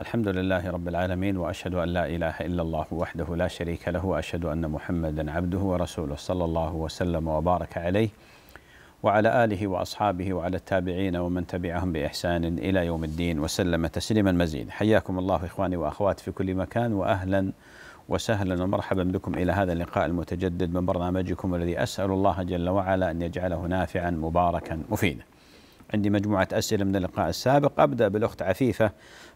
الحمد لله رب العالمين واشهد ان لا اله الا الله وحده لا شريك له واشهد ان محمدا عبده ورسوله صلى الله وسلم وبارك عليه وعلى اله واصحابه وعلى التابعين ومن تبعهم باحسان الى يوم الدين وسلم تسليما مزيدا حياكم الله اخواني واخواتي في كل مكان واهلا وسهلا ومرحبا بكم الى هذا اللقاء المتجدد من برنامجكم الذي اسال الله جل وعلا ان يجعله نافعا مباركا مفيدا. عندي مجموعه اسئله من اللقاء السابق ابدا بالاخت عفيفه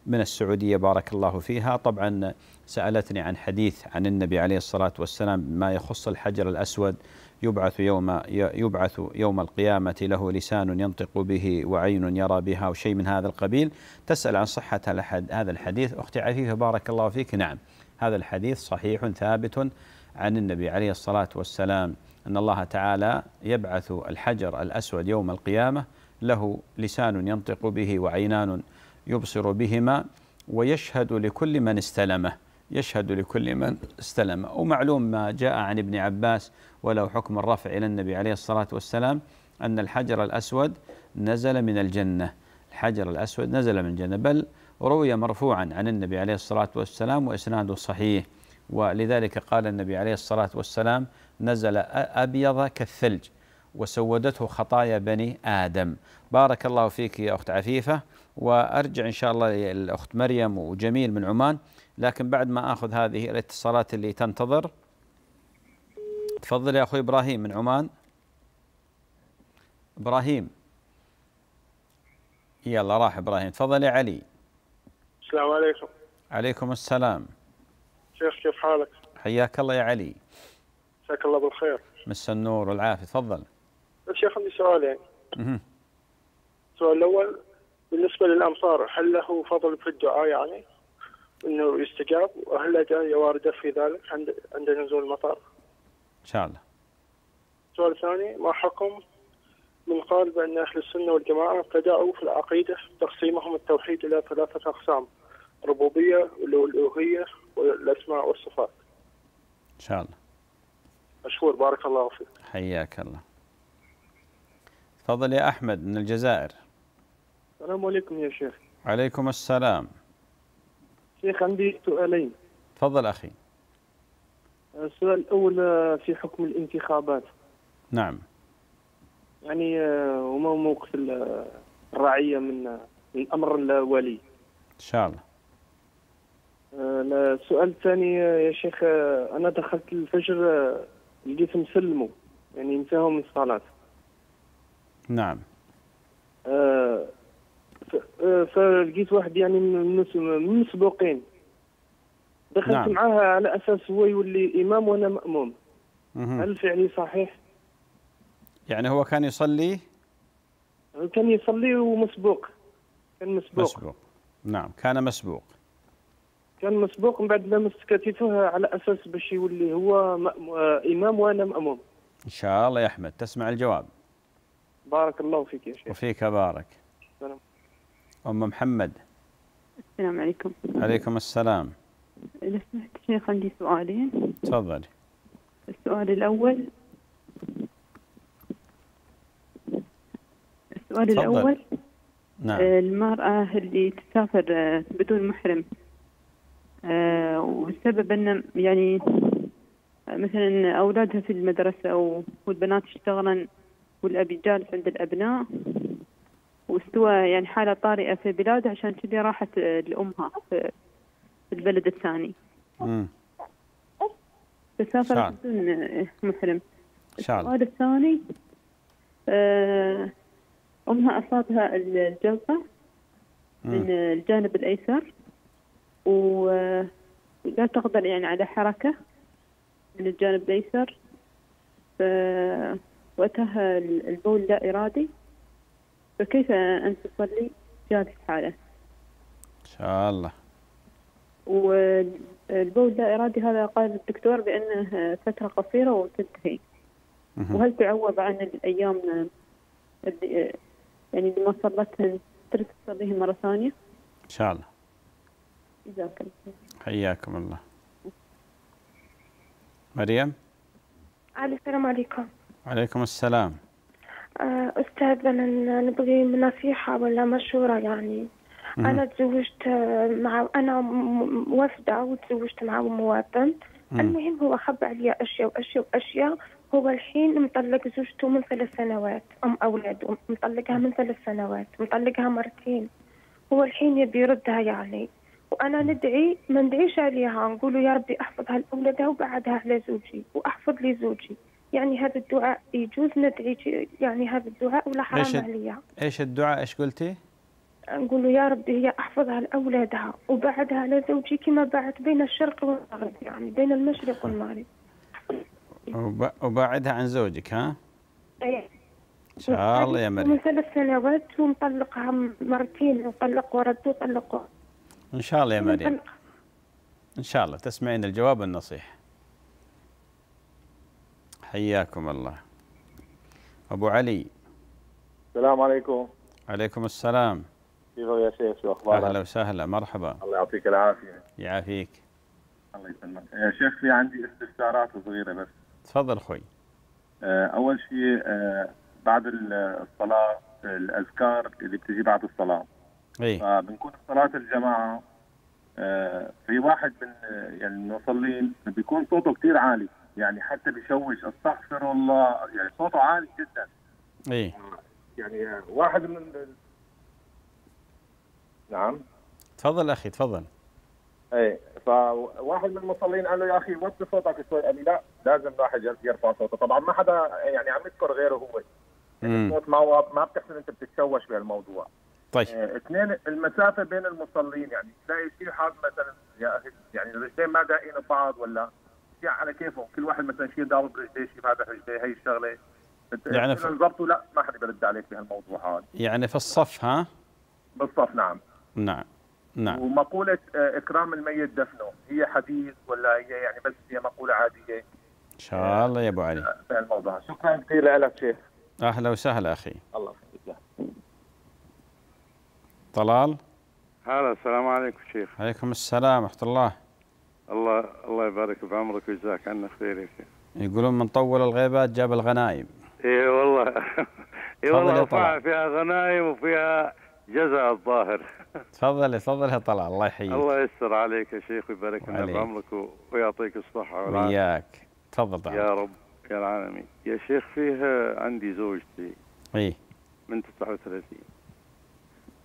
من السعودية بارك الله فيها طبعا سألتني عن حديث عن النبي عليه الصلاة والسلام ما يخص الحجر الأسود يبعث يوم يبعث يوم القيامة له لسان ينطق به وعين يرى بها وشيء من هذا القبيل تسأل عن صحة هذا الحديث أختي عفيفة بارك الله فيك نعم هذا الحديث صحيح ثابت عن النبي عليه الصلاة والسلام أن الله تعالى يبعث الحجر الأسود يوم القيامة له لسان ينطق به وعينان يبصر بهما ويشهد لكل من استلمه يشهد لكل من استلمه ومعلوم ما جاء عن ابن عباس وله حكم الرفع إلى النبي عليه الصلاة والسلام أن الحجر الأسود نزل من الجنة الحجر الأسود نزل من الجنة بل روي مرفوعا عن النبي عليه الصلاة والسلام وإسناده صحيح ولذلك قال النبي عليه الصلاة والسلام نزل أبيض كالثلج وسودته خطايا بني آدم بارك الله فيك يا أخت عفيفة وارجع ان شاء الله للاخت مريم وجميل من عمان لكن بعد ما اخذ هذه الاتصالات اللي تنتظر تفضل يا اخوي ابراهيم من عمان ابراهيم يلا راح ابراهيم تفضل يا علي السلام عليكم عليكم السلام شيخ كيف حالك حياك الله يا علي مساك الله بالخير مس النور والعافيه تفضل شيخ عندي سؤالين يعني. السؤال الاول بالنسبة للأمطار هل له فضل في الدعاء يعني أنه يستجاب وهل الأدعية واردة في ذلك عند, عند نزول المطر إن شاء الله سؤال ثاني ما حكم من قال بأن أهل السنة والجماعة ابتدعوا في العقيدة تقسيمهم التوحيد إلى ثلاثة أقسام ربوبية والألوهية والأسماء والصفات إن شاء الله مشكور بارك الله فيك حياك الله تفضل يا أحمد من الجزائر السلام عليكم يا شيخ عليكم السلام شيخ عندي سؤالين تفضل أخي السؤال الأول آه، في حكم الانتخابات نعم يعني آه، وما هو موقف آه، الرعية من الأمر الولي إن شاء الله السؤال الثاني يا شيخ أنا دخلت الفجر الجسم سلموا يعني انتهوا من الصلاة نعم فلقيت واحد يعني من المسبوقين دخلت نعم. معاه على اساس هو يولي امام وانا ماموم هل فعلي صحيح يعني هو كان يصلي كان يصلي ومسبوق كان مسبوق مسبوق نعم كان مسبوق كان مسبوق من بعد لمست كتفه على اساس باش يولي هو آه، امام وانا ماموم ان شاء الله يا احمد تسمع الجواب بارك الله فيك يا شيخ وفيك بارك سلام. أم محمد السلام عليكم عليكم السلام إذا سمحت شيخ عندي سؤالين تفضلي السؤال الأول السؤال تفضل. الأول نعم. آه، المرأة اللي تسافر آه، بدون محرم آه، والسبب أن يعني مثلا أولادها في المدرسة والبنات يشتغلن والأبي جالس عند الأبناء واستوى يعني حاله طارئه في البلاد عشان كذي راحت آه، لامها في البلد الثاني. امم فسافرت بدون آه، محرم. السؤال الثاني آه، امها اصابها الجلطه من الجانب الايسر ولا تقدر يعني على حركه من الجانب الايسر وقتها البول لا ارادي فكيف أن تصلي في هذه الحالة؟ إن شاء الله والبول لا إرادي هذا قال الدكتور بأنه فترة قصيرة وتنتهي وهل تعوض عن الأيام اللي يعني اللي ما صلتهن ترك تصليهن مرة ثانية؟ إن شاء الله جزاك الله حياكم الله مريم السلام عليكم وعليكم السلام آه، أستاذ أنا نبغي نصيحة ولا مشورة يعني أنا تزوجت مع أنا وفدة وتزوجت مع مواطن المهم هو خبى عليا أشياء وأشياء وأشياء هو الحين مطلق زوجته من ثلاث سنوات أم أولاده مطلقها من ثلاث سنوات مطلقها مرتين هو الحين يبي يردها يعني وانا ندعي ما ندعيش عليها نقول يا ربي احفظها لاولادها وبعدها على زوجي واحفظ لي زوجي يعني هذا الدعاء يجوز ندعي يعني هذا الدعاء ولا حرام عليا ايش الدعاء ايش قلتي؟ نقول يا ربي هي احفظها لاولادها وبعدها على زوجي كما بعد بين الشرق والمغرب يعني بين المشرق والمغرب وبعدها عن زوجك ها؟ ايه ان شاء الله يا مريم من ثلاث سنوات ومطلقها مرتين وطلق ورد وطلق ان شاء الله يا مريم ان شاء الله تسمعين الجواب النصيحه حياكم الله أبو علي السلام عليكم عليكم السلام كيف يا شيخ شو أخبارك؟ أهلا وسهلا مرحبا الله يعطيك العافية يعافيك الله يسلمك يا شيخ في عندي استفسارات صغيرة بس تفضل أخوي آه، أول شيء آه، بعد الصلاة الأذكار اللي بتجي بعد الصلاة اي فبنكون صلاه الجماعة آه، في واحد من يعني المصلين بيكون صوته كثير عالي يعني حتى بيشوش استغفر الله يعني صوته عالي جدا ايه يعني واحد من ال... نعم تفضل اخي تفضل ايه فواحد من المصلين قال له يا اخي وطي صوتك شوي قال لي لا لازم الواحد يرفع صوته طبعا ما حدا يعني عم يذكر غيره هو يعني الصوت ما هو ما بتحسن انت بتتشوش بهالموضوع طيب إيه، اثنين المسافه بين المصلين يعني تلاقي في حد مثلا يا اخي يعني الرجلين ما داقين بعض ولا يعني على كيفهم كل واحد مثلا شيء داور برجليه شيء هذا رجليه هي الشغله يعني ف... ضبطوا لا ما حدا برد عليك بهالموضوع هذا يعني في الصف ها بالصف نعم نعم نعم ومقولة آه، إكرام الميت دفنه هي حديث ولا هي يعني بس هي مقولة عادية إن شاء الله يا أبو علي آه، الموضوع شكرا كثير لك شيخ أهلا وسهلا أخي الله يخليك طلال هلا السلام عليكم شيخ عليكم السلام ورحمة الله الله الله يبارك في عمرك ويجزاك عنا خير يا شيخ يقولون من طول الغيبات جاب الغنايم اي والله اي والله طلع. فيها غنايم وفيها جزاء الظاهر تفضل تفضل يا طلال الله يحييك الله يستر عليك يا شيخ ويبارك لنا بعمرك ويعطيك الصحة والعافية وياك تفضل يا رب يا العالمين يا شيخ فيه عندي زوجتي اي من 39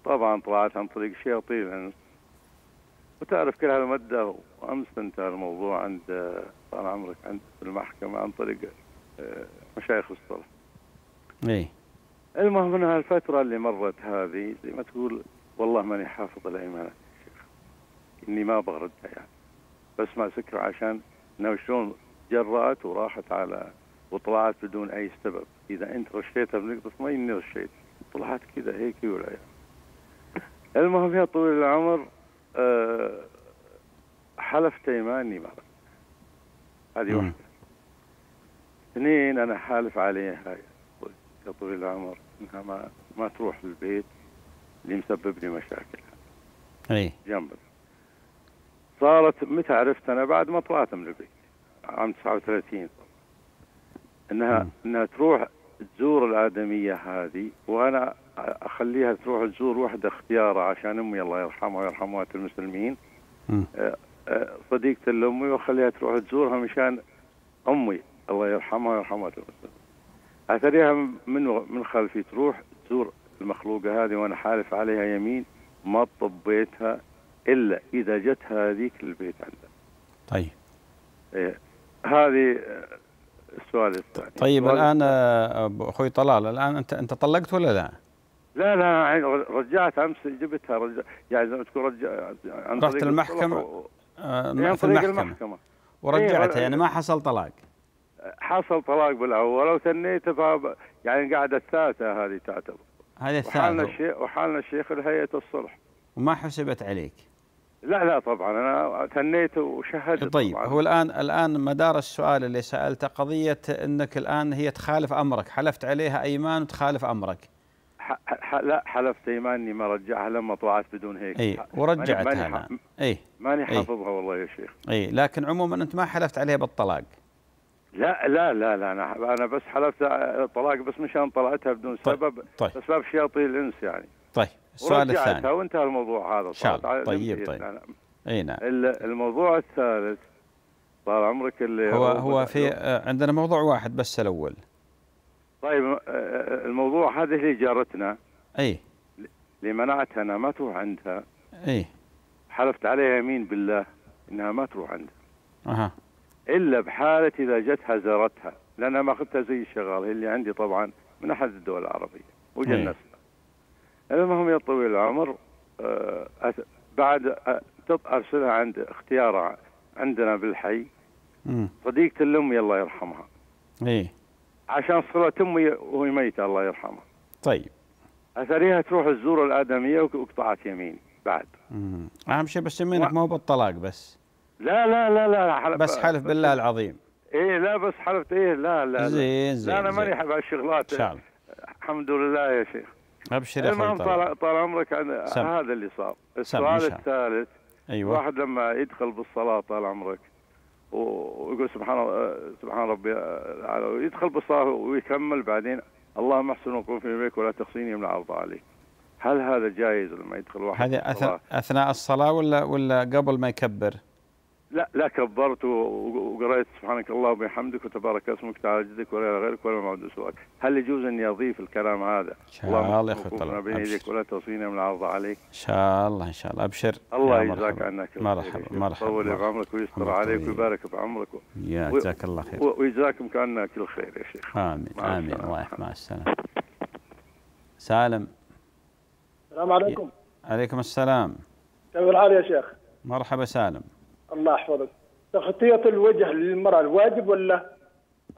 طبعا طلعت عن طريق شياطين وتعرف كل هالمده وامس انتهى الموضوع عند طال عمرك عند في المحكمه عن طريق آه، مشايخ الصلح. اي المهم انها الفتره اللي مرت هذه زي ما تقول والله ماني حافظ الايمان شيخ. اني ما ابغى ردها يعني. بس ما سكر عشان انه شلون جرأت وراحت على وطلعت بدون اي سبب، اذا انت رشيتها بنقطه مي اني رشيت، طلعت كذا هيك ولا يعني. المهم يا طويل العمر آه حلف تيماني اني ما هذه واحده اثنين انا حالف عليها يا طويل العمر انها ما ما تروح للبيت اللي مسبب لي مشاكل اي جنبها صارت متى عرفت انا بعد ما طلعت من البيت عام 39 انها انها تروح تزور الادميه هذه وانا اخليها تروح تزور واحدة اختياره عشان امي الله يرحمها ويرحم امهات المسلمين آه، صديقتي لامي وخليها تروح تزورها مشان امي الله يرحمها ويرحمها اثريها من من خلفي تروح تزور المخلوقه هذه وانا حالف عليها يمين ما طبيتها الا اذا جت هذيك البيت عندها. طيب. إيه. هذه آه، السؤال الثاني. طيب السؤال الان آه، اخوي طلال الان انت انت طلقت ولا لا؟ لا لا رجعت امس جبتها رجعت يعني زي ما تكون رجعت رحت المحكمه في آه، يعني المحكمة, المحكمة. ورجعتها إيه، يعني ما حصل طلاق حصل طلاق بالاول وثنيته ف يعني قاعده الثالثه هذه تعتبر هذه الثالثه وحالنا الشيخ وحالنا الشيخ لهيئه الصلح وما حسبت عليك لا لا طبعا انا ثنيته وشهدت طيب طبعاً. هو الان الان مدار السؤال اللي سالته قضيه انك الان هي تخالف امرك حلفت عليها ايمان وتخالف امرك لا حلف سيماني ما رجعها لما طلعت بدون هيك اي ورجعتها ماني اي ماني حافظها أي والله يا شيخ اي لكن عموما انت ما حلفت عليها بالطلاق لا لا لا لا انا انا بس حلفت طلاق بس مشان طلعتها بدون طيب، سبب طيب اسباب شياطين الانس يعني طيب السؤال الثاني وانتهى الموضوع هذا ان شاء الله طيب طيب نعم. اي نعم الموضوع الثالث طال عمرك اللي هو هو في آه، عندنا موضوع واحد بس الاول طيب آه، آه، الموضوع هذه اللي جارتنا اي اللي منعتها انها ما تروح عندها اي حلفت عليها يمين بالله انها ما تروح عندها اها الا بحاله اذا جتها زارتها لانها ما اخذتها زي الشغال اللي عندي طبعا من احد الدول العربيه وجنسنا المهم يا طويل العمر آه، بعد ارسلها عند اختيارها عندنا بالحي صديقه الام الله يرحمها ايه عشان صلت امي وهي ميته الله يرحمها طيب اثريها تروح الزور الادميه وقطعت يمين بعد امم اهم شيء بس يمينك ما هو بالطلاق بس لا لا لا لا حلف بس حلف بالله العظيم ايه لا بس حلفت ايه لا لا زين زين لا انا ماني احب هالشغلات ان شاء الله الحمد لله يا شيخ ابشر يا المهم طال طال عمرك هذا اللي صار السؤال الثالث ايوه واحد لما يدخل بالصلاه طال عمرك ويقول سبحان سبحان ربي على ويدخل بالصلاه ويكمل بعدين اللهم احسن وقوفي اليك ولا تخصيني من العرض عليك هل هذا جائز لما يدخل واحد هذه اثناء الصلاه ولا ولا قبل ما يكبر؟ لا لا كبرت وقريت سبحانك الله وبحمدك وتبارك اسمك تعالى جدك ولا غيرك ولا معبود سواك، هل يجوز اني اضيف الكلام هذا؟ ان شاء الله يا اخوي ولا توصينا من العرض عليك. ان شاء الله ان شاء الله ابشر الله يجزاك عنك مرحبا مرحبا يطول بعمرك ويستر عليك ويبارك بعمرك يا جزاك الله خير ويجزاكم كان كل خير يا شيخ امين امين الله يحفظك مع السلامه. سالم السلام عليكم. عليكم السلام. كيف الحال يا شيخ؟ مرحبا سالم. الله يحفظك تغطية الوجه للمرأة الواجب ولا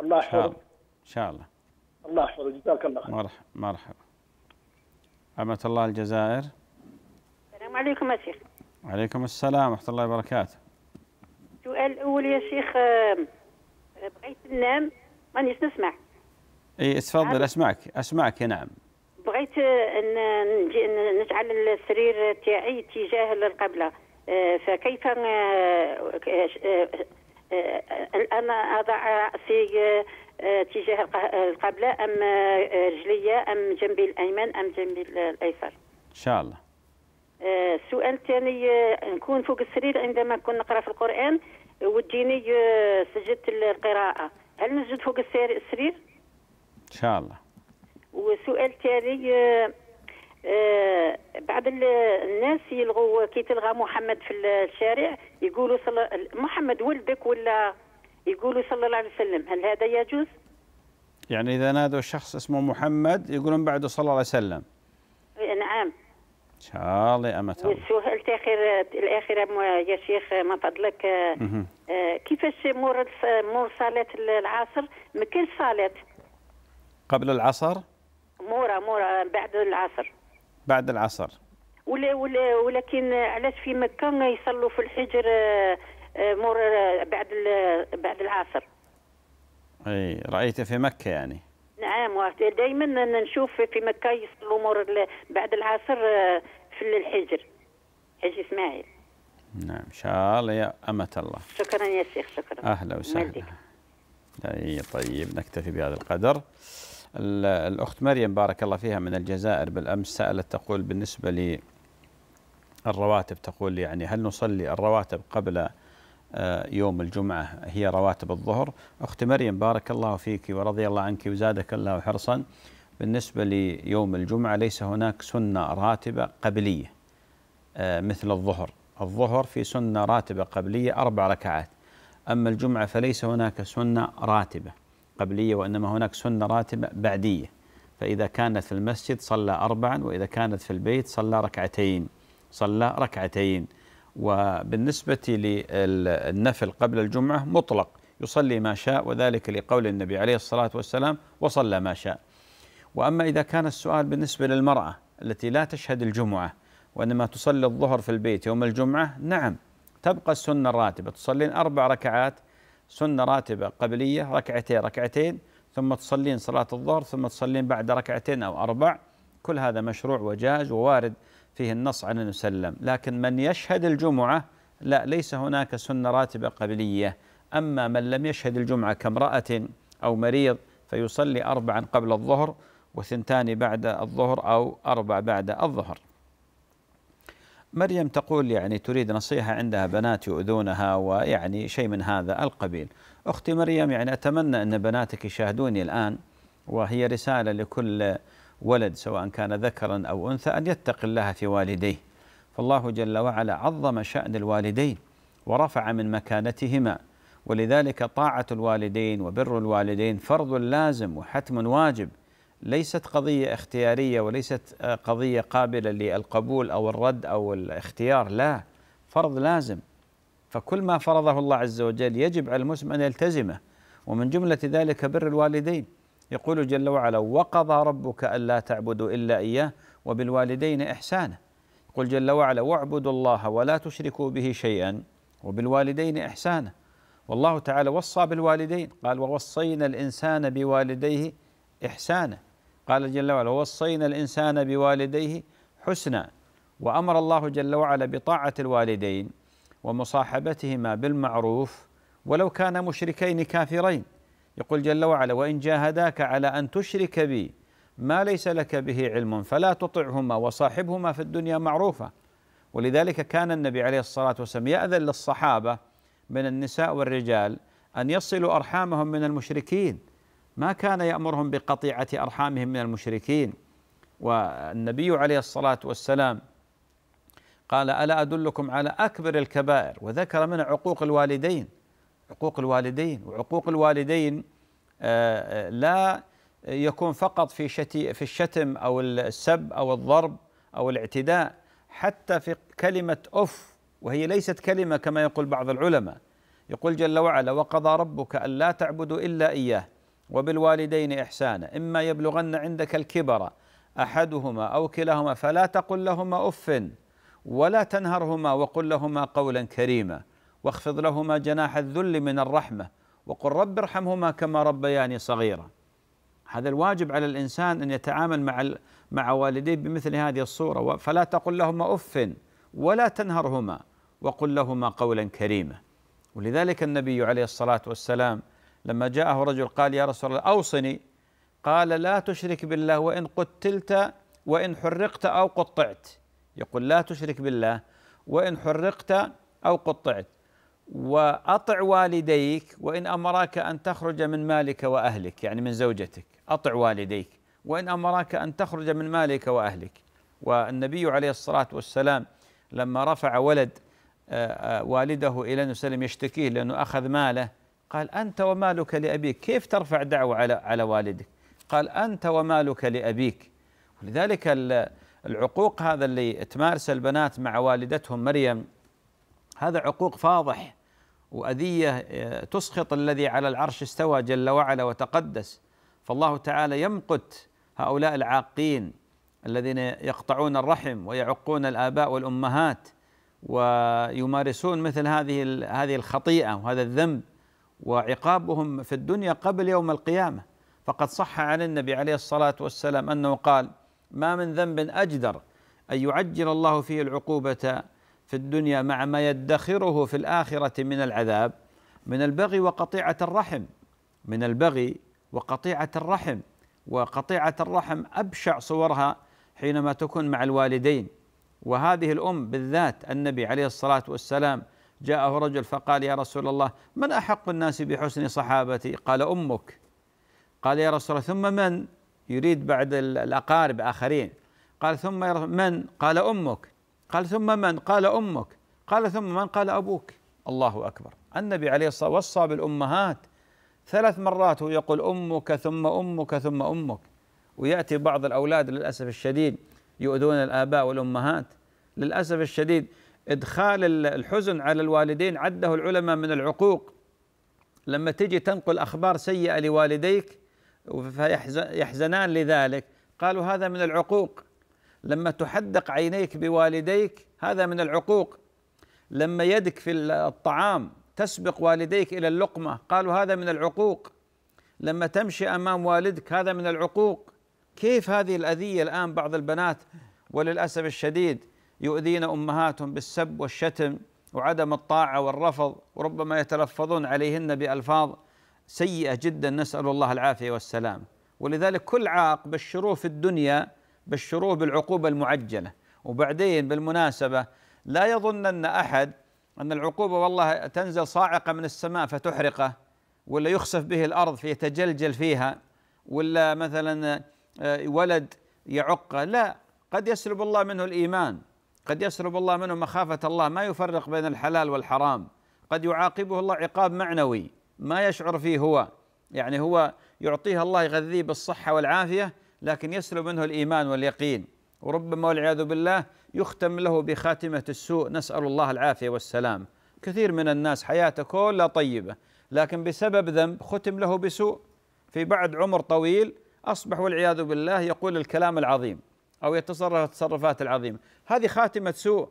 الله يحفظك إن شاء الله الله يحفظك جزاك الله خير مرحبا مرحبا أمة الله الجزائر السلام عليكم يا شيخ وعليكم السلام ورحمة الله وبركاته السؤال الأول يا شيخ آه، آه، بغيت ننام مانيش نسمع اي تفضل اسمعك اسمعك نعم بغيت ان آه، نجعل السرير تاعي اتجاه القبله آه، فكيف آه، آه، انا اضع راسي تجاه القبله ام رجلي ام جنبي الايمن ام جنبي الايسر ان شاء الله السؤال الثاني نكون فوق السرير عندما نكون نقرا في القران وديني سجدت القراءة هل نسجد فوق السرير؟ إن شاء الله والسؤال الثاني آه، بعض الناس يلغوا كي تلغى محمد في الشارع يقولوا صلى محمد ولدك ولا يقولوا صلى الله عليه وسلم هل هذا يجوز؟ يعني إذا نادوا شخص اسمه محمد يقولون بعده صلى الله عليه وسلم إيه، نعم ان شاء شالي أمة والسؤال الاخير الاخير يا شيخ ما فضلك آه، كيفاش مور مور صلاة العصر ما كانش صلاة قبل العصر؟ مورا مورا بعد العصر بعد العصر ولا ولا ولكن علاش في مكه يصلوا في الحجر آه، آه، مور آه، بعد بعد العصر اي رايته في مكه يعني نعم دائما نشوف في مكه يصلوا مور بعد العصر في الحجر حج اسماعيل نعم ان شاء الله يا امه الله شكرا يا شيخ شكرا اهلا وسهلا اي طيب نكتفي بهذا القدر الأخت مريم بارك الله فيها من الجزائر بالأمس سألت تقول بالنسبة للرواتب تقول يعني هل نصلي الرواتب قبل آه، يوم الجمعة هي رواتب الظهر أخت مريم بارك الله فيك ورضي الله عنك وزادك الله حرصا بالنسبة ليوم الجمعة ليس هناك سنة راتبة قبلية آه، مثل الظهر الظهر في سنة راتبة قبلية أربع ركعات أما الجمعة فليس هناك سنة راتبة قبلية وإنما هناك سنة راتبة بعدية فإذا كانت في المسجد صلى أربعا وإذا كانت في البيت صلى ركعتين صلى ركعتين وبالنسبة للنفل قبل الجمعة مطلق يصلي ما شاء وذلك لقول النبي عليه الصلاة والسلام وصلى ما شاء وأما إذا كان السؤال بالنسبة للمرأة التي لا تشهد الجمعة وإنما تصلي الظهر في البيت يوم الجمعة نعم تبقى السنة الراتبة تصلين أربع ركعات سنة راتبة قبلية ركعتين ركعتين ثم تصلين صلاة الظهر ثم تصلين بعد ركعتين أو أربع كل هذا مشروع وجاز ووارد فيه النص عن عليه وسلم لكن من يشهد الجمعة لا ليس هناك سنة راتبة قبلية أما من لم يشهد الجمعة كامرأة أو مريض فيصلي أربعا قبل الظهر وثنتان بعد الظهر أو أربع بعد الظهر مريم تقول يعني تريد نصيحة عندها بنات يؤذونها ويعني شيء من هذا القبيل أختي مريم يعني أتمنى أن بناتك يشاهدوني الآن وهي رسالة لكل ولد سواء كان ذكرا أو أنثى أن يتقي الله في والديه فالله جل وعلا عظم شأن الوالدين ورفع من مكانتهما ولذلك طاعة الوالدين وبر الوالدين فرض لازم وحتم واجب ليست قضيه اختياريه وليست آه، قضيه قابله للقبول او الرد او الاختيار لا فرض لازم فكل ما فرضه الله عز وجل يجب على المسلم ان يلتزمه ومن جمله ذلك بر الوالدين يقول جل وعلا وقضى ربك الا تعبدوا الا اياه وبالوالدين احسانا يقول جل وعلا واعبدوا الله ولا تشركوا به شيئا وبالوالدين احسانا والله تعالى وصى بالوالدين قال ووصينا الانسان بوالديه احسانا قال جل وعلا ووصينا الإنسان بوالديه حسنا وأمر الله جل وعلا بطاعة الوالدين ومصاحبتهما بالمعروف ولو كانا مشركين كافرين يقول جل وعلا وإن جاهداك على أن تشرك بي ما ليس لك به علم فلا تطعهما وصاحبهما في الدنيا معروفة ولذلك كان النبي عليه الصلاة والسلام يأذن للصحابة من النساء والرجال أن يصلوا أرحامهم من المشركين ما كان يأمرهم بقطيعة أرحامهم من المشركين والنبي عليه الصلاة والسلام قال ألا أدلكم على أكبر الكبائر وذكر من عقوق الوالدين عقوق الوالدين وعقوق الوالدين آه، آه، لا يكون فقط في شتي في الشتم او السب او الضرب او الاعتداء حتى في كلمه اف وهي ليست كلمه كما يقول بعض العلماء يقول جل وعلا وقضى ربك الا تعبدوا الا اياه وبالوالدين إحسانا إما يبلغن عندك الكبر أحدهما أو كلاهما فلا تقل لهما أف ولا تنهرهما وقل لهما قولا كريما واخفض لهما جناح الذل من الرحمة وقل رب ارحمهما كما ربياني صغيرا هذا الواجب على الإنسان أن يتعامل مع مع والديه بمثل هذه الصورة فلا تقل لهما أف ولا تنهرهما وقل لهما قولا كريما ولذلك النبي عليه الصلاة والسلام لما جاءه رجل قال يا رسول الله أوصني قال لا تشرك بالله وإن قتلت وإن حرقت أو قطعت يقول لا تشرك بالله وإن حرقت أو قطعت وأطع والديك وإن أمراك أن تخرج من مالك وأهلك يعني من زوجتك أطع والديك وإن أمراك أن تخرج من مالك وأهلك والنبي عليه الصلاة والسلام لما رفع ولد آه، آه، والده إلى النبي يشتكيه لأنه أخذ ماله قال أنت ومالك لأبيك كيف ترفع دعوة على على والدك قال أنت ومالك لأبيك ولذلك العقوق هذا اللي تمارس البنات مع والدتهم مريم هذا عقوق فاضح وأذية آه، تسخط الذي على العرش استوى جل وعلا وتقدس فالله تعالى يمقت هؤلاء العاقين الذين يقطعون الرحم ويعقون الآباء والأمهات ويمارسون مثل هذه هذه الخطيئة وهذا الذنب وعقابهم في الدنيا قبل يوم القيامه فقد صح عن النبي عليه الصلاه والسلام انه قال ما من ذنب اجدر ان يعجل الله فيه العقوبه في الدنيا مع ما يدخره في الاخره من العذاب من البغي وقطيعه الرحم من البغي وقطيعه الرحم وقطيعه الرحم ابشع صورها حينما تكون مع الوالدين وهذه الام بالذات النبي عليه الصلاه والسلام جاءه رجل فقال يا رسول الله من أحق الناس بحسن صحابتي قال أمك قال يا رسول الله ثم من يريد بعد الأقارب آخرين قال ثم من قال أمك قال ثم من قال أمك قال ثم من قال أبوك الله أكبر النبي عليه الصلاة والسلام وصى بالأمهات ثلاث مرات هو يقول أمك ثم أمك ثم أمك ويأتي بعض الأولاد للأسف الشديد يؤذون الآباء والأمهات للأسف الشديد إدخال الحزن على الوالدين عده العلماء من العقوق لما تجي تنقل أخبار سيئة لوالديك فيحزنان لذلك قالوا هذا من العقوق لما تحدق عينيك بوالديك هذا من العقوق لما يدك في الطعام تسبق والديك الى اللقمه قالوا هذا من العقوق لما تمشي امام والدك هذا من العقوق كيف هذه الاذيه الان بعض البنات وللاسف الشديد يؤذين امهاتهم بالسب والشتم وعدم الطاعه والرفض وربما يتلفظون عليهن بالفاظ سيئه جدا نسال الله العافيه والسلام ولذلك كل عاق بشروه في الدنيا بشروه بالعقوبه المعجله وبعدين بالمناسبه لا يظن أن احد ان العقوبه والله تنزل صاعقه من السماء فتحرقه ولا يخسف به الارض فيتجلجل فيها ولا مثلا آه، ولد يعقه لا قد يسلب الله منه الايمان قد يسلب الله منه مخافة الله ما يفرق بين الحلال والحرام قد يعاقبه الله عقاب معنوي ما يشعر فيه هو يعني هو يعطيه الله يغذيه بالصحة والعافية لكن يسلب منه الإيمان واليقين وربما والعياذ بالله يختم له بخاتمة السوء نسأل الله العافية والسلام كثير من الناس حياته كلها طيبة لكن بسبب ذنب ختم له بسوء في بعد عمر طويل أصبح والعياذ بالله يقول الكلام العظيم أو يتصرف التصرفات العظيمة هذه خاتمة سوء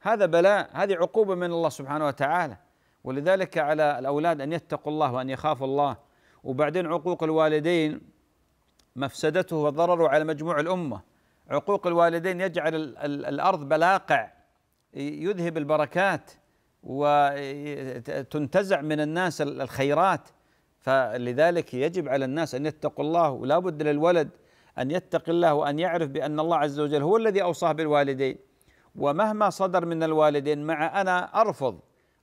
هذا بلاء هذه عقوبة من الله سبحانه وتعالى ولذلك على الأولاد أن يتقوا الله وأن يخافوا الله وبعدين عقوق الوالدين مفسدته وضرره على مجموع الأمة عقوق الوالدين يجعل الأرض بلاقع يذهب البركات وتنتزع من الناس الخيرات فلذلك يجب على الناس أن يتقوا الله ولا بد للولد أن يتقي الله وأن يعرف بأن الله عز وجل هو الذي أوصاه بالوالدين ومهما صدر من الوالدين مع أنا أرفض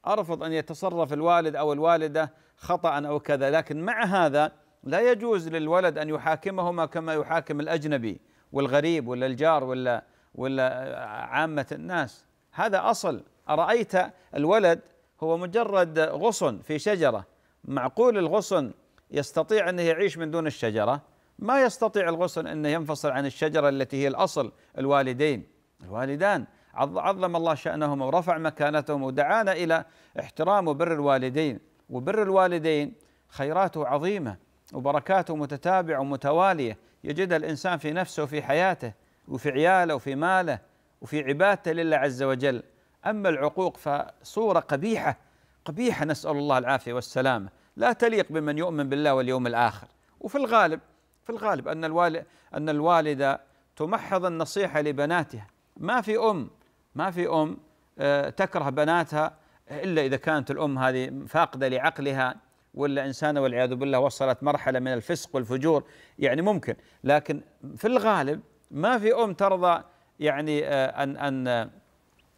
أرفض أن يتصرف الوالد أو الوالدة خطأ أو كذا لكن مع هذا لا يجوز للولد أن يحاكمهما كما يحاكم الأجنبي والغريب ولا الجار ولا ولا عامة الناس هذا أصل أرأيت الولد هو مجرد غصن في شجرة معقول الغصن يستطيع أنه يعيش من دون الشجرة ما يستطيع الغصن أن ينفصل عن الشجرة التي هي الأصل الوالدين الوالدان عظم الله شأنهما ورفع مكانتهم ودعانا إلى احترام وبر الوالدين وبر الوالدين خيراته عظيمة وبركاته متتابعة ومتوالية يجدها الإنسان في نفسه وفي حياته وفي عياله وفي ماله وفي عبادته لله عز وجل أما العقوق فصورة قبيحة قبيحة نسأل الله العافية والسلامة لا تليق بمن يؤمن بالله واليوم الآخر وفي الغالب في الغالب أن الوالد أن الوالدة تمحض النصيحة لبناتها ما في أم ما في أم آه، تكره بناتها إلا إذا كانت الأم هذه فاقدة لعقلها ولا إنسانة والعياذ بالله وصلت مرحلة من الفسق والفجور يعني ممكن لكن في الغالب ما في أم ترضى يعني آه، أن أن آه،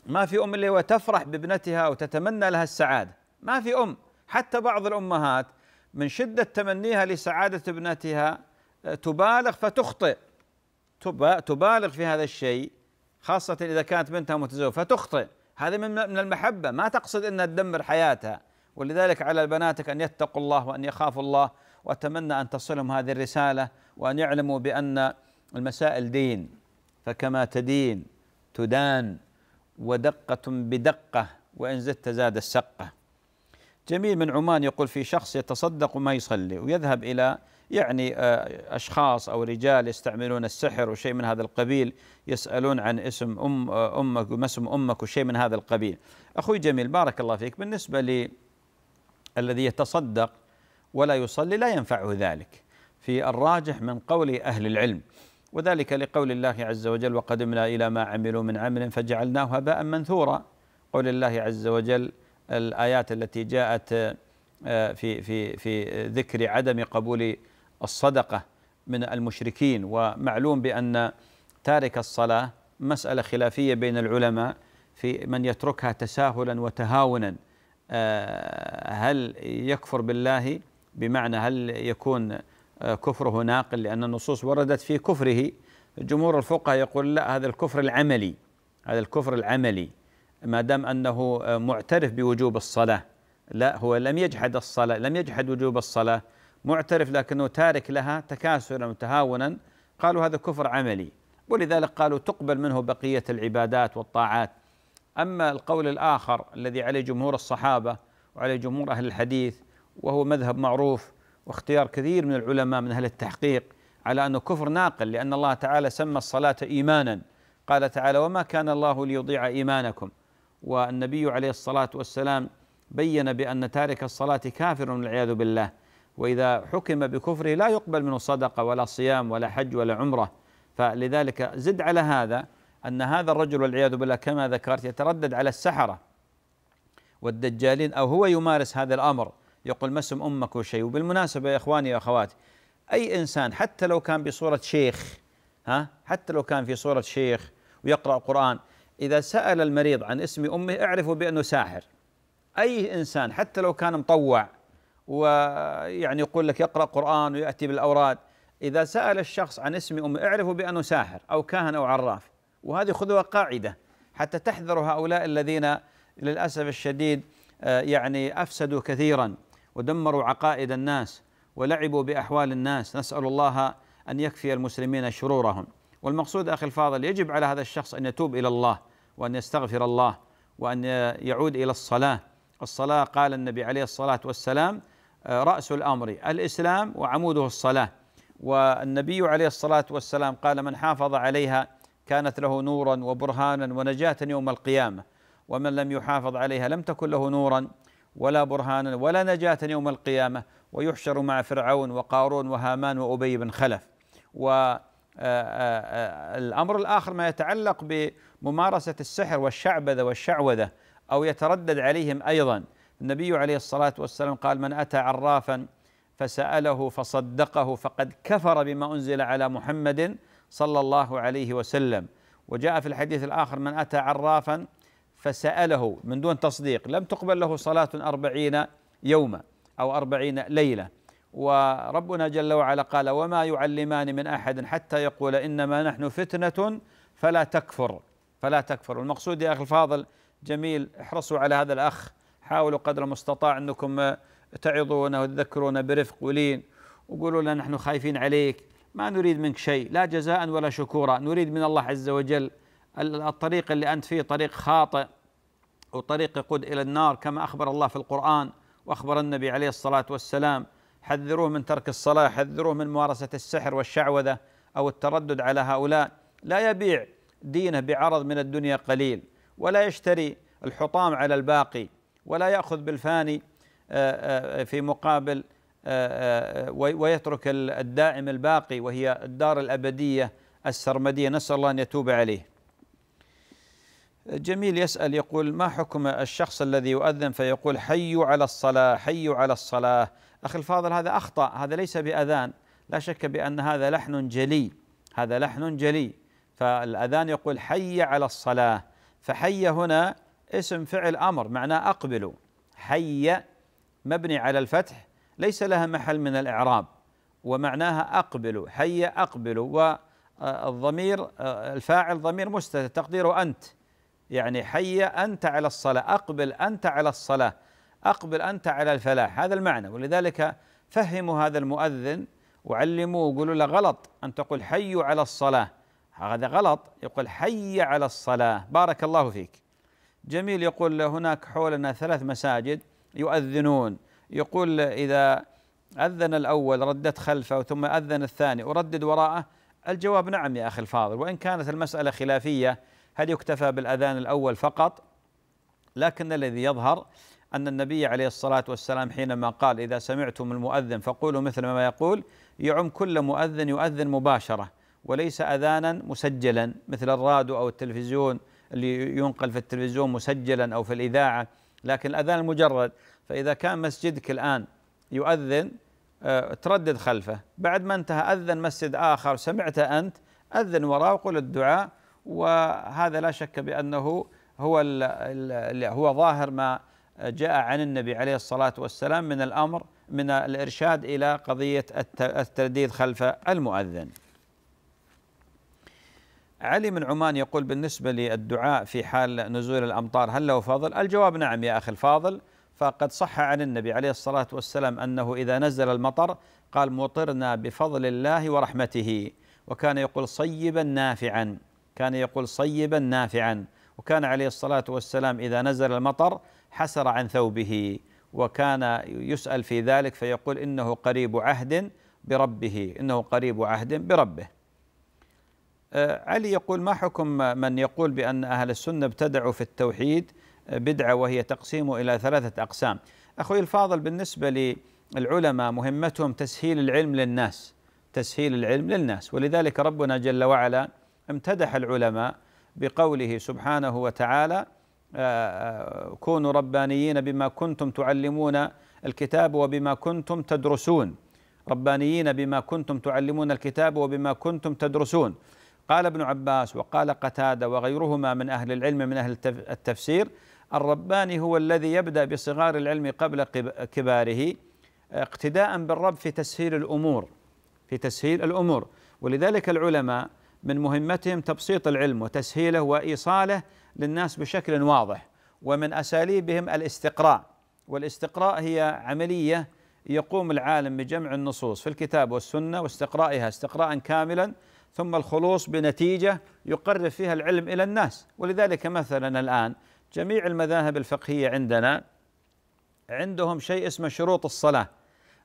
ما في أم اللي وتفرح تفرح بابنتها وتتمنى لها السعادة ما في أم حتى بعض الأمهات من شدة تمنيها لسعادة ابنتها تبالغ فتخطئ تبالغ في هذا الشيء خاصة إذا كانت بنتها متزوجة فتخطئ هذا من المحبة ما تقصد أنها تدمر حياتها ولذلك على بناتك أن يتقوا الله وأن يخافوا الله وأتمنى أن تصلهم هذه الرسالة وأن يعلموا بأن المسائل دين فكما تدين تدان ودقة بدقة وإن زدت زاد السقة جميل من عمان يقول في شخص يتصدق وما يصلي ويذهب إلى يعني آه، أشخاص أو رجال يستعملون السحر وشيء من هذا القبيل يسألون عن اسم أم آه، أمك وما اسم أمك وشيء من هذا القبيل أخوي جميل بارك الله فيك بالنسبة لي الذي يتصدق ولا يصلي لا ينفعه ذلك في الراجح من قول أهل العلم وذلك لقول الله عز وجل وقدمنا إلى ما عملوا من عمل فجعلناه هباء منثورا قول الله عز وجل الآيات التي جاءت آه، في في في ذكر عدم قبول الصدقة من المشركين ومعلوم بأن تارك الصلاة مسألة خلافية بين العلماء في من يتركها تساهلا وتهاونا آه، هل يكفر بالله بمعنى هل يكون آه، كفره ناقل لأن النصوص وردت في كفره جمهور الفقهاء يقول لا هذا الكفر العملي هذا الكفر العملي ما دام أنه آه، معترف بوجوب الصلاة لا هو لم يجحد الصلاة لم يجحد وجوب الصلاة معترف لكنه تارك لها تكاسلا وتهاونا قالوا هذا كفر عملي ولذلك قالوا تقبل منه بقيه العبادات والطاعات اما القول الاخر الذي عليه جمهور الصحابه وعليه جمهور اهل الحديث وهو مذهب معروف واختيار كثير من العلماء من اهل التحقيق على انه كفر ناقل لان الله تعالى سمى الصلاه ايمانا قال تعالى وما كان الله ليضيع ايمانكم والنبي عليه الصلاه والسلام بين بان تارك الصلاه كافر والعياذ بالله وإذا حكم بكفره لا يقبل منه صدقة ولا صيام ولا حج ولا عمرة فلذلك زد على هذا أن هذا الرجل والعياذ بالله كما ذكرت يتردد على السحرة والدجالين أو هو يمارس هذا الأمر يقول مسم أمك وشيء وبالمناسبة يا إخواني وأخواتي أي إنسان حتى لو كان بصورة شيخ ها حتى لو كان في صورة شيخ ويقرأ قرآن إذا سأل المريض عن اسم أمه اعرفوا بأنه ساحر أي إنسان حتى لو كان مطوع ويعني يقول لك يقرأ قرآن ويأتي بالأوراد إذا سأل الشخص عن اسم أمه اعرفوا بأنه ساحر أو كاهن أو عراف وهذه خذوها قاعدة حتى تحذر هؤلاء الذين للأسف الشديد آه، يعني أفسدوا كثيرا ودمروا عقائد الناس ولعبوا بأحوال الناس نسأل الله أن يكفي المسلمين شرورهم والمقصود أخي الفاضل يجب على هذا الشخص أن يتوب إلى الله وأن يستغفر الله وأن يعود إلى الصلاة الصلاة قال النبي عليه الصلاة والسلام رأس الأمر الإسلام وعموده الصلاة والنبي عليه الصلاة والسلام قال من حافظ عليها كانت له نورا وبرهانا ونجاة يوم القيامة ومن لم يحافظ عليها لم تكن له نورا ولا برهانا ولا نجاة يوم القيامة ويحشر مع فرعون وقارون وهامان وأبي بن خلف والأمر آه، آه، آه، الآخر ما يتعلق بممارسة السحر والشعبذة والشعوذة أو يتردد عليهم أيضا النبي عليه الصلاة والسلام قال من أتى عرافا فسأله فصدقه فقد كفر بما أنزل على محمد صلى الله عليه وسلم وجاء في الحديث الآخر من أتى عرافا فسأله من دون تصديق لم تقبل له صلاة أربعين يوما أو أربعين ليلة وربنا جل وعلا قال وما يعلمان من أحد حتى يقول إنما نحن فتنة فلا تكفر فلا تكفر والمقصود يا أخي الفاضل جميل احرصوا على هذا الأخ حاولوا قدر المستطاع أنكم تعظونا وتذكرونا برفق ولين وقولوا لنا نحن خايفين عليك ما نريد منك شيء لا جزاء ولا شكورا نريد من الله عز وجل الطريق اللي أنت فيه طريق خاطئ وطريق يقود إلى النار كما أخبر الله في القرآن وأخبر النبي عليه الصلاة والسلام حذروه من ترك الصلاة حذروه من ممارسة السحر والشعوذة أو التردد على هؤلاء لا يبيع دينه بعرض من الدنيا قليل ولا يشتري الحطام على الباقي ولا يأخذ بالفاني آه، آه، في مقابل آه، ويترك الدائم الباقي وهي الدار الأبدية السرمدية نسأل الله أن يتوب عليه جميل يسأل يقول ما حكم الشخص الذي يؤذن فيقول حيوا على الصلاة حيوا على الصلاة أخي الفاضل هذا أخطأ هذا ليس بأذان لا شك بأن هذا لحن جلي هذا لحن جلي فالأذان يقول حي على الصلاة فحي هنا اسم فعل امر معناه اقبلوا حي مبني على الفتح ليس لها محل من الاعراب ومعناها اقبلوا حي اقبلوا والضمير الفاعل ضمير مستتر تقديره انت يعني حي انت على الصلاه اقبل انت على الصلاه اقبل انت على الفلاح هذا المعنى ولذلك فهموا هذا المؤذن وعلموه وقولوا له غلط ان تقول حي على الصلاه هذا غلط يقول حي على الصلاه بارك الله فيك جميل يقول هناك حولنا ثلاث مساجد يؤذنون يقول إذا أذن الأول ردت خلفه ثم أذن الثاني أردد وراءه الجواب نعم يا أخي الفاضل وإن كانت المسألة خلافية هل يكتفى بالأذان الأول فقط لكن الذي يظهر أن النبي عليه الصلاة والسلام حينما قال إذا سمعتم المؤذن فقولوا مثل ما يقول يعم كل مؤذن يؤذن مباشرة وليس أذانا مسجلا مثل الراديو أو التلفزيون اللي ينقل في التلفزيون مسجلا أو في الإذاعة لكن الأذان المجرد فإذا كان مسجدك الآن يؤذن آه، تردد خلفه بعد ما انتهى أذن مسجد آخر سمعته أنت أذن وراه وقل الدعاء وهذا لا شك بأنه هو الـ الـ هو ظاهر ما جاء عن النبي عليه الصلاة والسلام من الأمر من الإرشاد إلى قضية الترديد خلف المؤذن علي من عمان يقول بالنسبة للدعاء في حال نزول الأمطار هل له فاضل؟ الجواب نعم يا أخي الفاضل فقد صح عن النبي عليه الصلاة والسلام أنه إذا نزل المطر قال مطرنا بفضل الله ورحمته وكان يقول صيبا نافعا كان يقول صيبا نافعا وكان عليه الصلاة والسلام إذا نزل المطر حسر عن ثوبه وكان يسأل في ذلك فيقول إنه قريب عهد بربه إنه قريب عهد بربه آه، علي يقول ما حكم من يقول بأن أهل السنة ابتدعوا في التوحيد آه، بدعة وهي تقسيم إلى ثلاثة أقسام أخوي الفاضل بالنسبة للعلماء مهمتهم تسهيل العلم للناس تسهيل العلم للناس ولذلك ربنا جل وعلا امتدح العلماء بقوله سبحانه وتعالى آه، كونوا ربانيين بما كنتم تعلمون الكتاب وبما كنتم تدرسون ربانيين بما كنتم تعلمون الكتاب وبما كنتم تدرسون قال ابن عباس وقال قتاده وغيرهما من اهل العلم من اهل التفسير الرباني هو الذي يبدا بصغار العلم قبل كباره آه، اقتداء بالرب في تسهيل الامور في تسهيل الامور ولذلك العلماء من مهمتهم تبسيط العلم وتسهيله وايصاله للناس بشكل واضح ومن اساليبهم الاستقراء والاستقراء هي عمليه يقوم العالم بجمع النصوص في الكتاب والسنه واستقرائها استقراء كاملا ثم الخلوص بنتيجة يقرب فيها العلم إلى الناس ولذلك مثلا الآن جميع المذاهب الفقهية عندنا عندهم شيء اسمه شروط الصلاة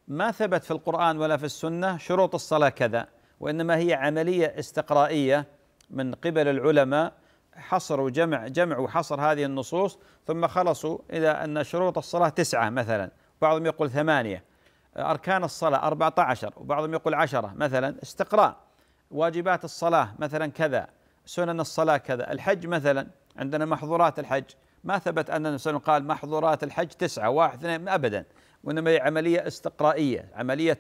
ما ثبت في القرآن ولا في السنة شروط الصلاة كذا وإنما هي عملية استقرائية من قبل العلماء حصروا جمع جمع وحصر هذه النصوص ثم خلصوا إلى أن شروط الصلاة تسعة مثلا بعضهم يقول ثمانية أركان الصلاة أربعة عشر وبعضهم يقول عشرة مثلا استقراء واجبات الصلاة مثلا كذا سنن الصلاة كذا الحج مثلا عندنا محظورات الحج ما ثبت أن النبي قال محظورات الحج تسعة واحد اثنين أبدا وإنما هي عملية استقرائية عملية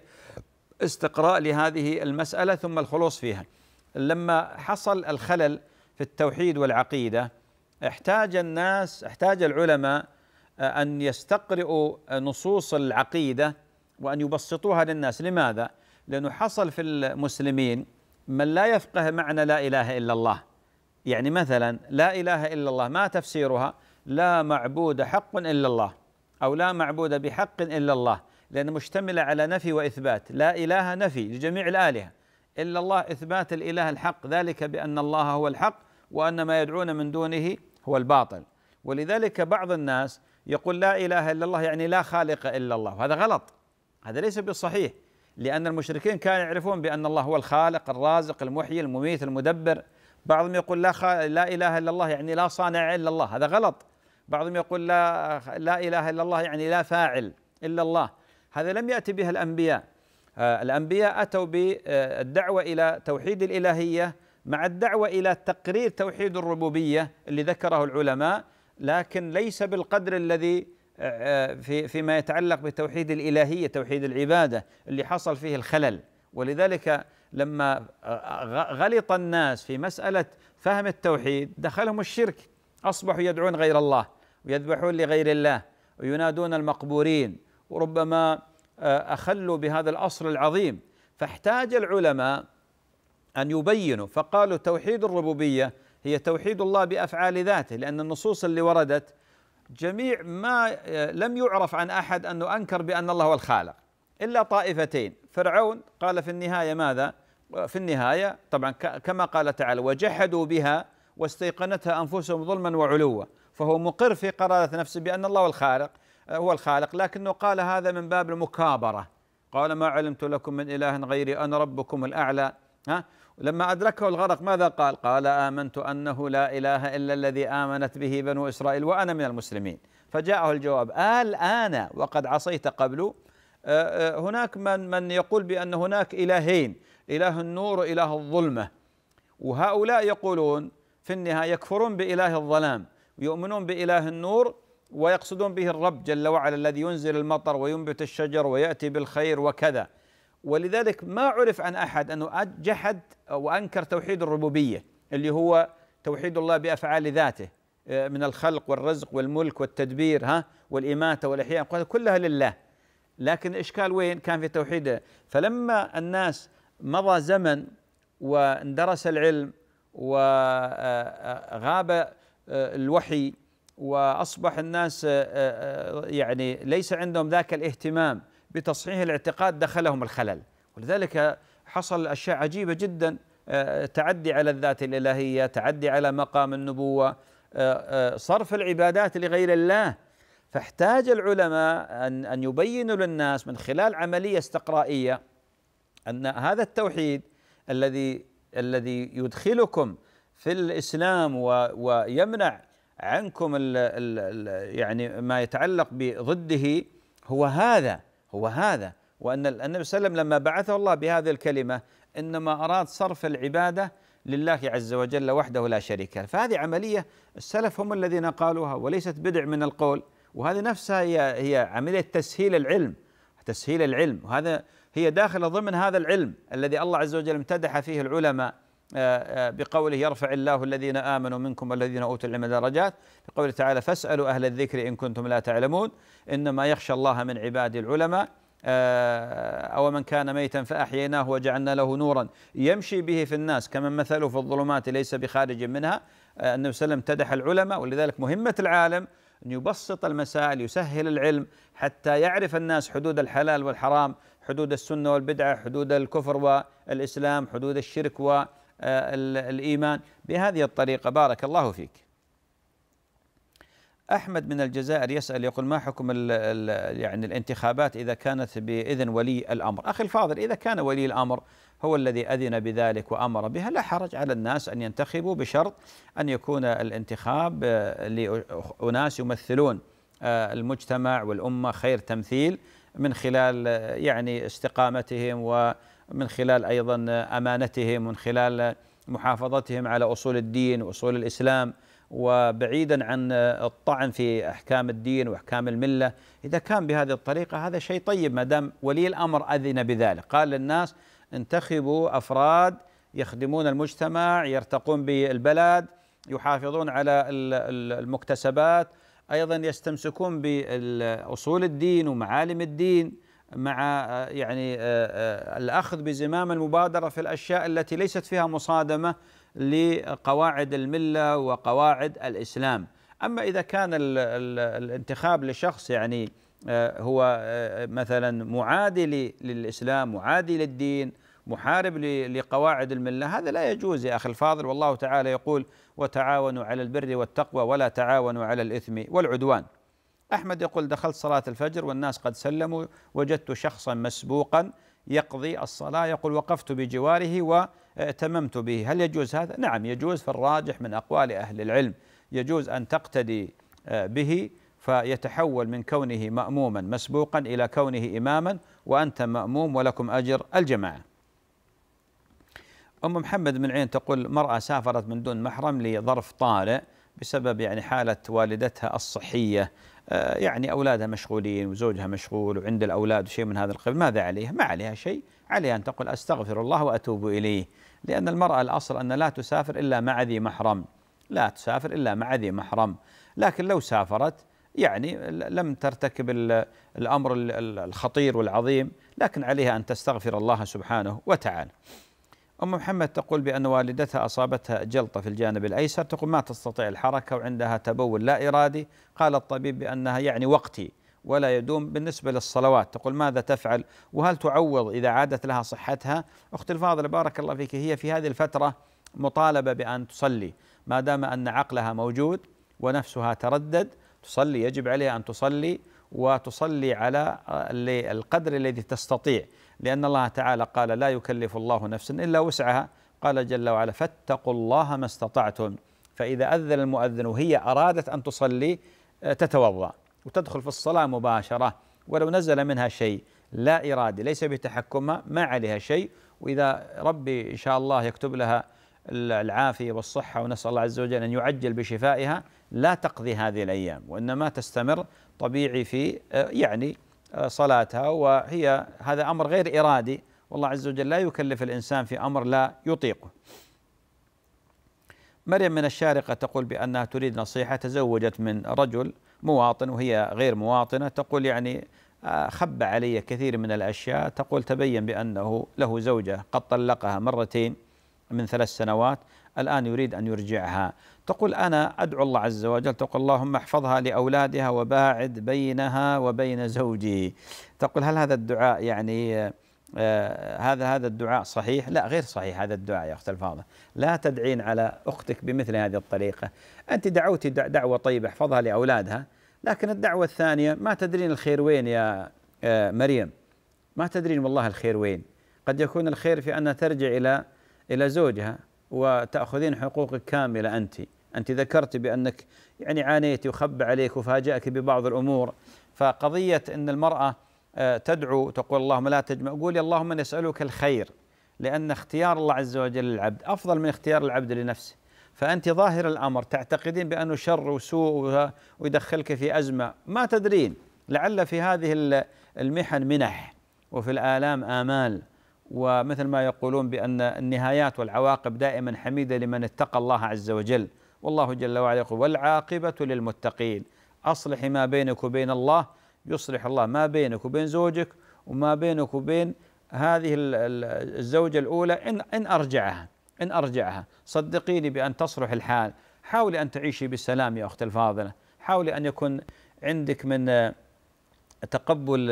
استقراء لهذه المسألة ثم الخلوص فيها لما حصل الخلل في التوحيد والعقيدة احتاج الناس احتاج العلماء آه، أن يستقرئوا نصوص العقيدة وأن يبسطوها للناس لماذا؟ لأنه حصل في المسلمين من لا يفقه معنى لا اله الا الله يعني مثلا لا اله الا الله ما تفسيرها لا معبود حق الا الله او لا معبود بحق الا الله لان مشتمله على نفي واثبات لا اله نفي لجميع الالهه الا الله اثبات الاله الحق ذلك بان الله هو الحق وان ما يدعون من دونه هو الباطل ولذلك بعض الناس يقول لا اله الا الله يعني لا خالق الا الله وهذا غلط هذا ليس بالصحيح لأن المشركين كانوا يعرفون بأن الله هو الخالق الرازق المحيي المميت المدبر بعضهم يقول لا, خ... لا إله إلا الله يعني لا صانع إلا الله هذا غلط بعضهم يقول لا, لا إله إلا الله يعني لا فاعل إلا الله هذا لم يأتي به الأنبياء آه، الأنبياء أتوا بالدعوة إلى توحيد الإلهية مع الدعوة إلى تقرير توحيد الربوبية اللي ذكره العلماء لكن ليس بالقدر الذي آه، آه، في فيما يتعلق بتوحيد الالهيه توحيد العباده اللي حصل فيه الخلل ولذلك لما غلط الناس في مساله فهم التوحيد دخلهم الشرك اصبحوا يدعون غير الله ويذبحون لغير الله وينادون المقبورين وربما آه، اخلوا بهذا الاصل العظيم فاحتاج العلماء ان يبينوا فقالوا توحيد الربوبيه هي توحيد الله بافعال ذاته لان النصوص اللي وردت جميع ما آه، لم يعرف عن احد انه انكر بان الله هو الخالق الا طائفتين فرعون قال في النهايه ماذا؟ في النهايه طبعا كما قال تعالى وجحدوا بها واستيقنتها انفسهم ظلما وعلوا فهو مقر في قرارة نفسه بان الله هو الخالق آه، هو الخالق لكنه قال هذا من باب المكابره قال ما علمت لكم من اله غيري انا ربكم الاعلى ها لما أدركه الغرق ماذا قال قال آمنت أنه لا إله إلا الذي آمنت به بنو إسرائيل وأنا من المسلمين فجاءه الجواب آه، الآن وقد عصيت قبل آه، آه، هناك من من يقول بأن هناك إلهين إله النور وإله الظلمة وهؤلاء يقولون في النهاية يكفرون بإله الظلام ويؤمنون بإله النور ويقصدون به الرب جل وعلا الذي ينزل المطر وينبت الشجر ويأتي بالخير وكذا ولذلك ما عرف عن أحد أنه جحد وأنكر توحيد الربوبية اللي هو توحيد الله بأفعال ذاته آه، من الخلق والرزق والملك والتدبير ها والإماتة والإحياء كلها لله لكن الإشكال وين كان في توحيد فلما الناس مضى زمن واندرس العلم وغاب آه، آه، الوحي واصبح الناس يعني ليس عندهم ذاك الاهتمام بتصحيح الاعتقاد دخلهم الخلل ولذلك حصل أشياء عجيبة جدا آه، تعدي على الذات الإلهية تعدي على مقام النبوة آه، آه، صرف العبادات لغير الله فاحتاج العلماء أن أن يبينوا للناس من خلال عملية استقرائية أن هذا التوحيد الذي الذي يدخلكم في الإسلام ويمنع عنكم الـ الـ يعني ما يتعلق بضده هو هذا هو هذا وأن النبي صلى الله عليه وسلم لما بعثه الله بهذه الكلمة إنما أراد صرف العبادة لله عز وجل وحده لا شريك له فهذه عملية السلف هم الذين قالوها وليست بدع من القول وهذه نفسها هي هي عملية تسهيل العلم تسهيل العلم وهذا هي داخلة ضمن هذا العلم الذي الله عز وجل امتدح فيه العلماء آه، آه، بقوله يرفع الله الذين آمنوا منكم والذين أوتوا العلم درجات بقوله تعالى فاسألوا أهل الذكر إن كنتم لا تعلمون إنما يخشى الله من عباد العلماء آه، أو من كان ميتا فأحييناه وجعلنا له نورا يمشي به في الناس كمن مثله في الظلمات ليس بخارج منها النبي صلى الله عليه وسلم تدح العلماء ولذلك مهمة العالم أن يبسط المسائل يسهل العلم حتى يعرف الناس حدود الحلال والحرام حدود السنة والبدعة حدود الكفر والإسلام حدود الشرك والإسلام آه، الإيمان بهذه الطريقة بارك الله فيك أحمد من الجزائر يسأل يقول ما حكم الـ الـ يعني الانتخابات إذا كانت بإذن ولي الأمر أخي الفاضل إذا كان ولي الأمر هو الذي أذن بذلك وأمر بها لا حرج على الناس أن ينتخبوا بشرط أن يكون الانتخاب آه، لأناس يمثلون آه، المجتمع والأمة خير تمثيل من خلال يعني استقامتهم و من خلال ايضا امانتهم من خلال محافظتهم على اصول الدين واصول الاسلام وبعيدا عن الطعن في احكام الدين واحكام المله، اذا كان بهذه الطريقه هذا شيء طيب ما دام ولي الامر اذن بذلك، قال للناس انتخبوا افراد يخدمون المجتمع، يرتقون بالبلد، يحافظون على المكتسبات، ايضا يستمسكون باصول الدين ومعالم الدين مع آه، يعني آه، آه، الاخذ بزمام المبادره في الاشياء التي ليست فيها مصادمه لقواعد المله وقواعد الاسلام، اما اذا كان الانتخاب لشخص يعني هو مثلا معادي للاسلام، معادي للدين، محارب لقواعد المله، هذا لا يجوز يا اخي الفاضل والله تعالى يقول: وتعاونوا على البر والتقوى ولا تعاونوا على الاثم والعدوان. أحمد يقول دخلت صلاة الفجر والناس قد سلموا وجدت شخصا مسبوقا يقضي الصلاة يقول وقفت بجواره واتممت به هل يجوز هذا؟ نعم يجوز في الراجح من أقوال أهل العلم يجوز أن تقتدي آه، به فيتحول من كونه مأموما مسبوقا إلى كونه إماما وأنت مأموم ولكم أجر الجماعة أم محمد من عين تقول مرأة سافرت من دون محرم لظرف طارئ بسبب يعني حالة والدتها الصحية آه، يعني أولادها مشغولين وزوجها مشغول وعند الأولاد وشيء من هذا القبيل ماذا عليها؟ ما عليها شيء عليها أن تقول أستغفر الله وأتوب إليه لأن المرأة الأصل أن لا تسافر إلا مع ذي محرم لا تسافر إلا مع ذي محرم لكن لو سافرت يعني لم ترتكب الأمر الخطير والعظيم لكن عليها أن تستغفر الله سبحانه وتعالى أم محمد تقول بأن والدتها أصابتها جلطة في الجانب الأيسر تقول ما تستطيع الحركة وعندها تبول لا إرادي قال الطبيب بأنها يعني وقتي ولا يدوم بالنسبة للصلوات تقول ماذا تفعل وهل تعوض إذا عادت لها صحتها أخت الفاضلة بارك الله فيك هي في هذه الفترة مطالبة بأن تصلي ما دام أن عقلها موجود ونفسها تردد تصلي يجب عليها أن تصلي وتصلي على القدر الذي تستطيع لأن الله تعالى قال لا يكلف الله نفسا إلا وسعها قال جل وعلا فاتقوا الله ما استطعتم فإذا أذن المؤذن وهي أرادت أن تصلي آه، تتوضأ وتدخل في الصلاة مباشرة ولو نزل منها شيء لا إرادي ليس بتحكمها ما عليها شيء وإذا ربي إن شاء الله يكتب لها العافية والصحة ونسأل الله عز وجل أن يعجل بشفائها لا تقضي هذه الأيام وإنما تستمر طبيعي في آه، يعني آه، صلاتها وهي هذا امر غير ارادي والله عز وجل لا يكلف الانسان في امر لا يطيقه. مريم من الشارقه تقول بانها تريد نصيحه تزوجت من رجل مواطن وهي غير مواطنه تقول يعني آه، خب علي كثير من الاشياء تقول تبين بانه له زوجه قد طلقها مرتين من ثلاث سنوات الان يريد ان يرجعها تقول أنا أدعو الله عز وجل تقول اللهم احفظها لأولادها وباعد بينها وبين زوجي تقول هل هذا الدعاء يعني آه، هذا هذا الدعاء صحيح؟ لا غير صحيح هذا الدعاء يا اخت الفاضله، لا تدعين على اختك بمثل هذه الطريقه، انت دعوتي دعوه طيبه احفظها لاولادها، لكن الدعوه الثانيه ما تدرين الخير وين يا آه، مريم؟ ما تدرين والله الخير وين؟ قد يكون الخير في ان ترجع الى الى زوجها وتأخذين حقوقك كاملة أنت أنت ذكرت بأنك يعني عانيت وخب عليك وفاجأك ببعض الأمور فقضية أن المرأة آه، تدعو تقول اللهم لا تجمع قولي اللهم نسألك الخير لأن اختيار الله عز وجل للعبد أفضل من اختيار العبد لنفسه فأنت ظاهر الأمر تعتقدين بأنه شر وسوء ويدخلك في أزمة ما تدرين لعل في هذه المحن منح وفي الآلام آمال ومثل ما يقولون بأن النهايات والعواقب دائما حميدة لمن اتقى الله عز وجل والله جل وعلا يقول والعاقبة للمتقين أصلح ما بينك وبين الله يصلح الله ما بينك وبين زوجك وما بينك وبين هذه الزوجة الأولى إن إن أرجعها إن أرجعها صدقيني بأن تصلح الحال حاولي أن تعيشي بسلام يا أختي الفاضلة حاولي أن يكون عندك من تقبل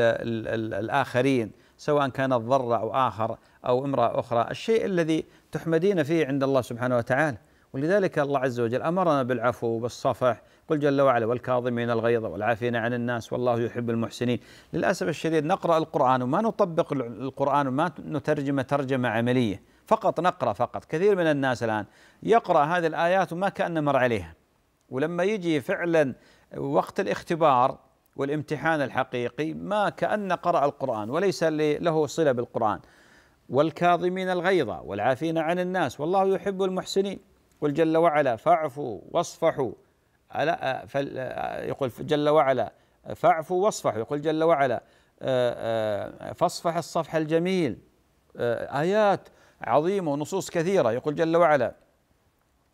الآخرين سواء كان الضر أو آخر أو امرأة أخرى الشيء الذي تحمدين فيه عند الله سبحانه وتعالى ولذلك الله عز وجل أمرنا بالعفو والصفح قل جل وعلا والكاظمين الغيظ والعافين عن الناس والله يحب المحسنين للأسف الشديد نقرأ القرآن وما نطبق القرآن وما نترجم ترجمة عملية فقط نقرأ فقط كثير من الناس الآن يقرأ هذه الآيات وما كأنه مر عليها ولما يجي فعلا وقت الاختبار والامتحان الحقيقي ما كأن قرأ القرآن وليس له صلة بالقرآن والكاظمين الغيظ والعافين عن الناس والله يحب المحسنين قل جل وعلا فاعفوا واصفحوا على آه، آه، آه، يقول جل وعلا فاعفوا واصفحوا يقول جل وعلا فاصفح الصفح الجميل آيات عظيمة ونصوص كثيرة يقول جل وعلا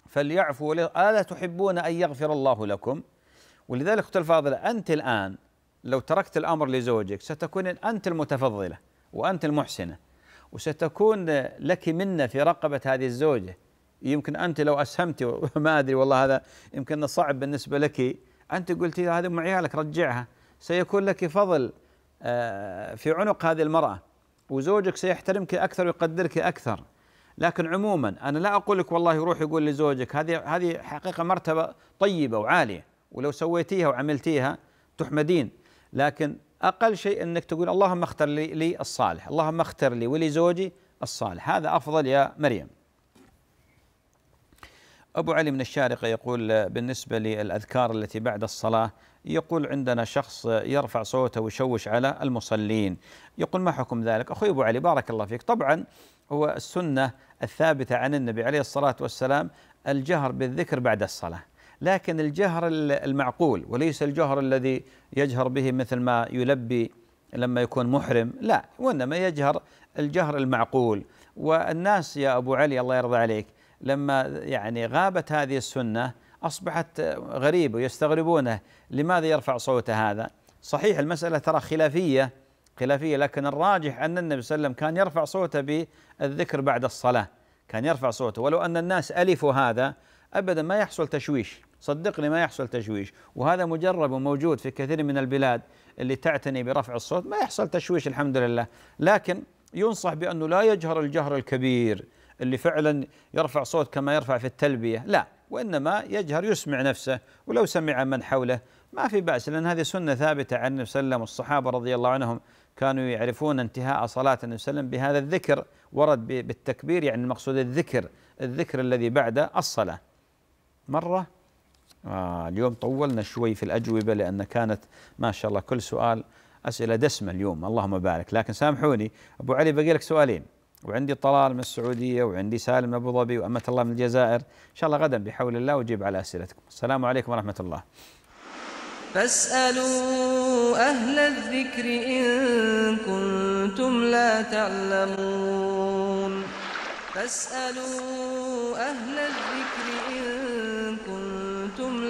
فليعفوا ألا تحبون أن يغفر الله لكم ؟ ولذلك اختي الفاضلة أنت الآن لو تركت الأمر لزوجك ستكون أنت المتفضلة وأنت المحسنة وستكون لك منة في رقبة هذه الزوجة يمكن أنت لو أسهمت ما أدري والله هذا يمكن صعب بالنسبة لك أنت قلتي هذه أم عيالك رجعها سيكون لك فضل آه، في عنق هذه المرأة وزوجك سيحترمك أكثر ويقدرك أكثر لكن عموما أنا لا أقول لك والله روح يقول لزوجك هذه هذه حقيقة مرتبة طيبة وعالية ولو سويتيها وعملتيها تحمدين لكن اقل شيء انك تقول اللهم اختر لي, لي الصالح اللهم اختر لي ولزوجي الصالح هذا افضل يا مريم أبو علي من الشارقة يقول بالنسبة للأذكار التي بعد الصلاة يقول عندنا شخص يرفع صوته ويشوش على المصلين يقول ما حكم ذلك أخوي أبو علي بارك الله فيك طبعا هو السنة الثابتة عن النبي عليه الصلاة والسلام الجهر بالذكر بعد الصلاة لكن الجهر المعقول وليس الجهر الذي يجهر به مثل ما يلبي لما يكون محرم لا وإنما يجهر الجهر المعقول والناس يا أبو علي الله يرضى عليك لما يعني غابت هذه السنة أصبحت غريبة ويستغربونه لماذا يرفع صوته هذا صحيح المسألة ترى خلافية خلافية لكن الراجح أن النبي صلى الله عليه وسلم كان يرفع صوته بالذكر بعد الصلاة كان يرفع صوته ولو أن الناس ألفوا هذا أبدا ما يحصل تشويش صدقني ما يحصل تشويش وهذا مجرب وموجود في كثير من البلاد اللي تعتني برفع الصوت ما يحصل تشويش الحمد لله لكن ينصح بأنه لا يجهر الجهر الكبير اللي فعلا يرفع صوت كما يرفع في التلبية لا وإنما يجهر يسمع نفسه ولو سمع من حوله ما في بأس لأن هذه سنة ثابتة عن النبي صلى الله عليه وسلم والصحابة رضي الله عنهم كانوا يعرفون انتهاء صلاة النبي صلى الله عليه وسلم بهذا الذكر ورد بالتكبير يعني المقصود الذكر الذكر الذي بعد الصلاة مرة آه اليوم طولنا شوي في الأجوبة لأن كانت ما شاء الله كل سؤال أسئلة دسمة اليوم اللهم بارك لكن سامحوني أبو علي بقي لك سؤالين وعندي طلال من السعودية وعندي سالم من أبو ظبي وأمة الله من الجزائر إن شاء الله غدا بحول الله وجيب على أسئلتكم السلام عليكم ورحمة الله فاسألوا أهل الذكر إن كنتم لا تعلمون فاسألوا أهل الذكر